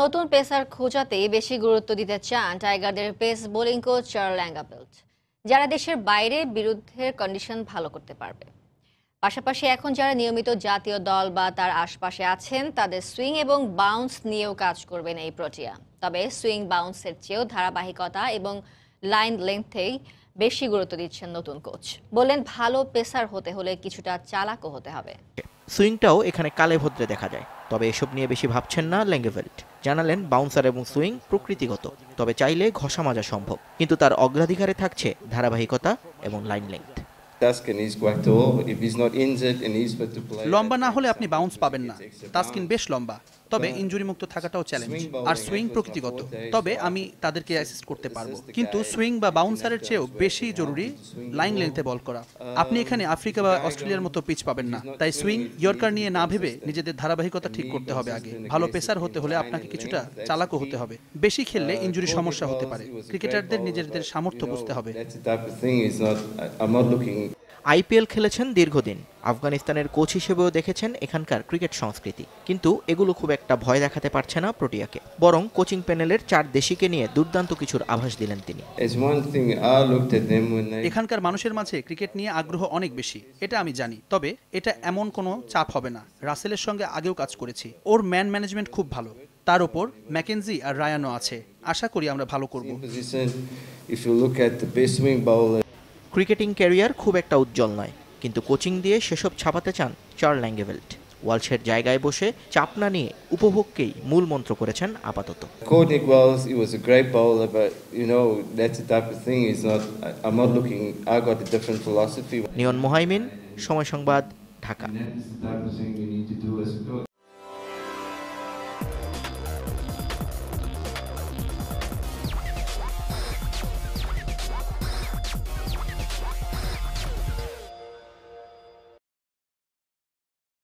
নতুন পেসার খোঁজাতে বেশি গুরুত্ব দিতে চান টাইগারদের পেস বোলিং কোচ চার ল্যাঙ্গাবেল্ট যারা দেশের বাইরে বিরুদ্ধের কন্ডিশন ভালো করতে পারবে পাশাপাশি এখন যারা নিয়মিত জাতীয় দল বা তার আশপাশে আছেন তাদের সুইং এবং বাউন্স নিয়েও কাজ করবেন এই প্রোটিয়া তবে সুইং বাউন্সের চেয়েও ধারাবাহিকতা এবং লাইন লেন্থেই বেশি গুরুত্ব দিচ্ছেন নতুন কোচ বললেন ভালো পেসার হতে হলে কিছুটা চালাকও হতে হবে সুইংটাও এখানে কালে ভদ্রে দেখা যায় তবে এসব নিয়ে বেশি ভাবছেন না ল্যাঙ্গেভেল্ট জানালেন বাউন্সার এবং সুইং প্রকৃতিগত তবে চাইলে ঘষা মাজা সম্ভব কিন্তু তার অগ্রাধিকারে থাকছে ধারাবাহিকতা এবং লাইন লেন্থ লম্বা না হলে আপনি বাউন্স পাবেন না তাস্কিন বেশ লম্বা তবে ইঞ্জুরি মুক্ত থাকাটাও চ্যালেঞ্জ আর সুইং প্রকৃতিগত তবে আমি তাদেরকে অ্যাসিস্ট করতে পারবো কিন্তু সুইং বা বাউন্সারের চেয়েও বেশি জরুরি লাইন লেংথে বল করা আপনি এখানে আফ্রিকা বা অস্ট্রেলিয়ার মতো পিচ পাবেন না তাই সুইং ইয়র্কার নিয়ে না ভেবে নিজেদের ধারাবাহিকতা ঠিক করতে হবে আগে ভালো পেসার হতে হলে আপনাকে কিছুটা চালাকও হতে হবে বেশি খেললে ইঞ্জুরি uh, সমস্যা হতে পারে ক্রিকেটারদের নিজেদের সামর্থ্য বুঝতে হবে আইপিএল খেলেছেন দীর্ঘদিন আফগানিস্তানের কোচ হিসেবেও দেখেছেন এখানকার ক্রিকেট সংস্কৃতি কিন্তু এগুলো খুব একটা ভয় দেখাতে পারছে না প্রোটিয়াকে বরং কোচিং প্যানেলের চার দেশিকে নিয়ে দুর্দান্ত কিছুর আভাস দিলেন তিনি এখানকার মানুষের মাঝে ক্রিকেট নিয়ে আগ্রহ অনেক বেশি এটা আমি জানি তবে এটা এমন কোনো চাপ হবে না রাসেলের সঙ্গে আগেও কাজ করেছি ওর ম্যান ম্যানেজমেন্ট খুব ভালো তার ওপর ম্যাকেনজি আর রায়ানো আছে আশা করি আমরা ভালো করব ক্রিকেটিং ক্যারিয়ার খুব একটা উজ্জ্বল নয় কিন্তু কোচিং দিয়ে সেসব ছাপাতে চান চার ল্যাঙ্গেভেল্ট ওয়ালসের জায়গায় বসে চাপ না নিয়ে উপভোগকেই মূল মন্ত্র করেছেন আপাতত কোনিক ওয়ালস you know that's the is not Niyon Mohaimin Somoy Sangbad Dhaka